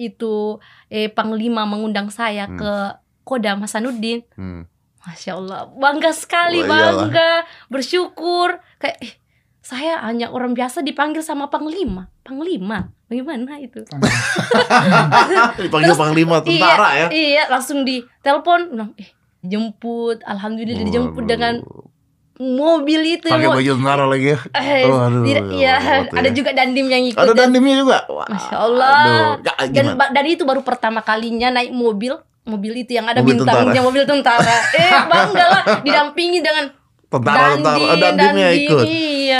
itu eh panglima mengundang saya hmm. ke Kodam Hasanuddin. Hmm. Masya Allah, bangga sekali, oh, bangga, bersyukur. Kayak eh, saya hanya orang biasa dipanggil sama panglima, panglima. Bagaimana itu? dipanggil Terus, panglima tentara iya, ya. Iya, langsung ditelepon eh jemput, alhamdulillah dijemput dengan mobil itu pakai baju tentara lagi ya eh, oh, iya, aduh, tidak, ya, iya, ya. ada juga dandim yang ikut ada ya. dandimnya juga Wah, masya allah aduh. Ya, dan dan itu baru pertama kalinya naik mobil mobil itu yang ada mobil bintangnya tentara. mobil tentara eh bangga lah didampingi dengan tentara tentara dandim ikut